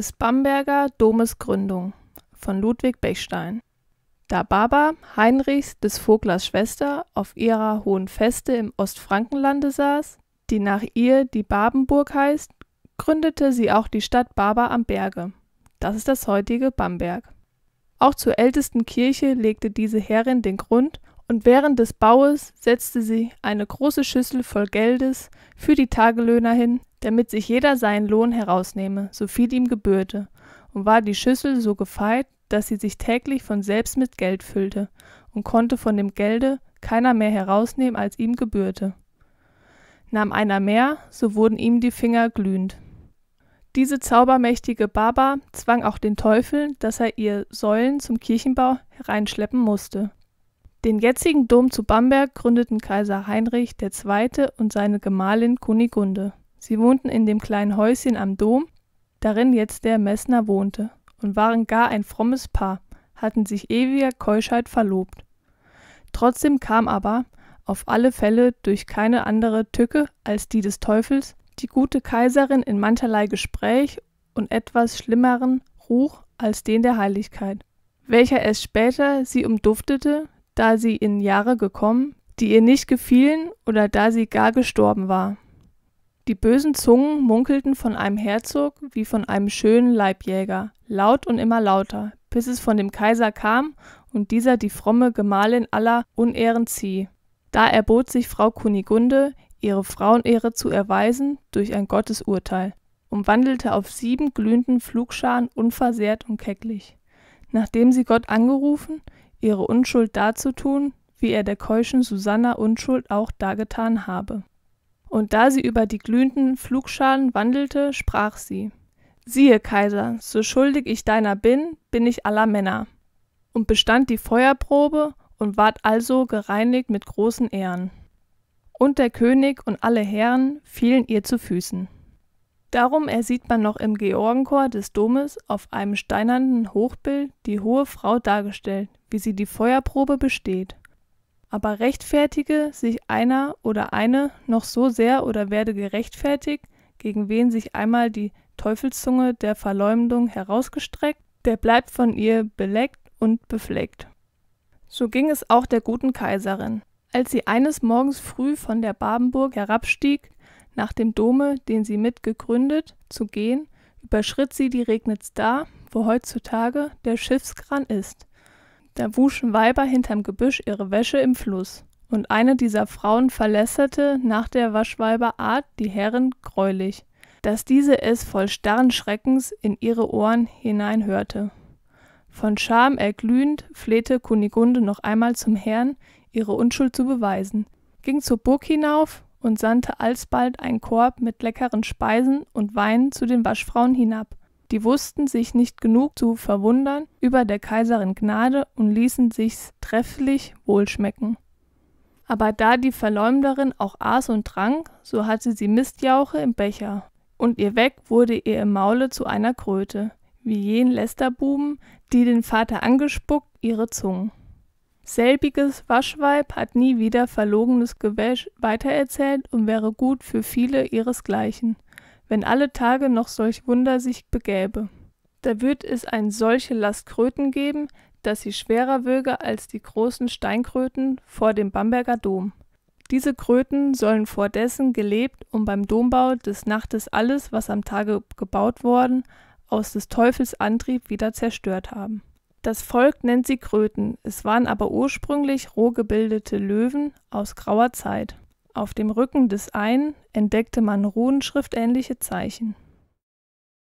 des Bamberger Domes Gründung von Ludwig Bechstein. Da Baba, Heinrichs des Voglers Schwester, auf ihrer hohen Feste im Ostfrankenlande saß, die nach ihr die Babenburg heißt, gründete sie auch die Stadt Baba am Berge. Das ist das heutige Bamberg. Auch zur ältesten Kirche legte diese Herrin den Grund und während des Baues setzte sie eine große Schüssel voll Geldes für die Tagelöhner hin, damit sich jeder seinen Lohn herausnehme, so viel ihm gebührte, und war die Schüssel so gefeit, daß sie sich täglich von selbst mit Geld füllte, und konnte von dem Gelde keiner mehr herausnehmen, als ihm gebührte. Nahm einer mehr, so wurden ihm die Finger glühend. Diese zaubermächtige Baba zwang auch den Teufel, dass er ihr Säulen zum Kirchenbau hereinschleppen musste. Den jetzigen Dom zu Bamberg gründeten Kaiser Heinrich II. und seine Gemahlin Kunigunde. Sie wohnten in dem kleinen Häuschen am Dom, darin jetzt der Messner wohnte, und waren gar ein frommes Paar, hatten sich ewiger Keuschheit verlobt. Trotzdem kam aber, auf alle Fälle durch keine andere Tücke als die des Teufels, die gute Kaiserin in mancherlei Gespräch und etwas schlimmeren Ruch als den der Heiligkeit, welcher erst später sie umduftete, da sie in Jahre gekommen, die ihr nicht gefielen oder da sie gar gestorben war. Die bösen Zungen munkelten von einem Herzog wie von einem schönen Leibjäger, laut und immer lauter, bis es von dem Kaiser kam und dieser die fromme Gemahlin aller Unehren zieh. Da erbot sich Frau Kunigunde, ihre Frauenehre zu erweisen durch ein Gottesurteil, und wandelte auf sieben glühenden Flugscharen unversehrt und kecklich. Nachdem sie Gott angerufen, ihre Unschuld darzutun, wie er der keuschen Susanna Unschuld auch dargetan habe. Und da sie über die glühenden Flugschalen wandelte, sprach sie: Siehe, Kaiser, so schuldig ich deiner bin, bin ich aller Männer. Und bestand die Feuerprobe und ward also gereinigt mit großen Ehren. Und der König und alle Herren fielen ihr zu Füßen. Darum ersieht man noch im Georgenchor des Domes auf einem steinernen Hochbild die hohe Frau dargestellt, wie sie die Feuerprobe besteht. Aber rechtfertige sich einer oder eine noch so sehr oder werde gerechtfertigt, gegen wen sich einmal die Teufelszunge der Verleumdung herausgestreckt, der bleibt von ihr beleckt und befleckt. So ging es auch der guten Kaiserin. Als sie eines Morgens früh von der Babenburg herabstieg, nach dem Dome, den sie mitgegründet, zu gehen, überschritt sie die Regnitz da, wo heutzutage der Schiffskran ist. Da wuschen Weiber hinterm Gebüsch ihre Wäsche im Fluss. Und eine dieser Frauen verlässerte nach der Waschweiberart die Herren greulich, dass diese es voll starren Schreckens in ihre Ohren hineinhörte. Von Scham erglühend flehte Kunigunde noch einmal zum Herrn, ihre Unschuld zu beweisen, ging zur Burg hinauf und sandte alsbald einen Korb mit leckeren Speisen und Weinen zu den Waschfrauen hinab die wussten sich nicht genug zu verwundern über der Kaiserin Gnade und ließen sich's trefflich wohlschmecken. Aber da die Verleumderin auch aß und trank, so hatte sie Mistjauche im Becher, und ihr Weg wurde ihr im Maule zu einer Kröte, wie jenen Lästerbuben, die den Vater angespuckt, ihre Zungen. Selbiges Waschweib hat nie wieder verlogenes Gewäsch weitererzählt und wäre gut für viele ihresgleichen – wenn alle Tage noch solch Wunder sich begäbe. Da würd es ein solche Last Kröten geben, dass sie schwerer würge als die großen Steinkröten vor dem Bamberger Dom. Diese Kröten sollen vordessen gelebt, um beim Dombau des Nachtes alles, was am Tage gebaut worden, aus des Teufels Antrieb wieder zerstört haben. Das Volk nennt sie Kröten, es waren aber ursprünglich roh gebildete Löwen aus grauer Zeit. Auf dem Rücken des einen entdeckte man runenschriftähnliche Zeichen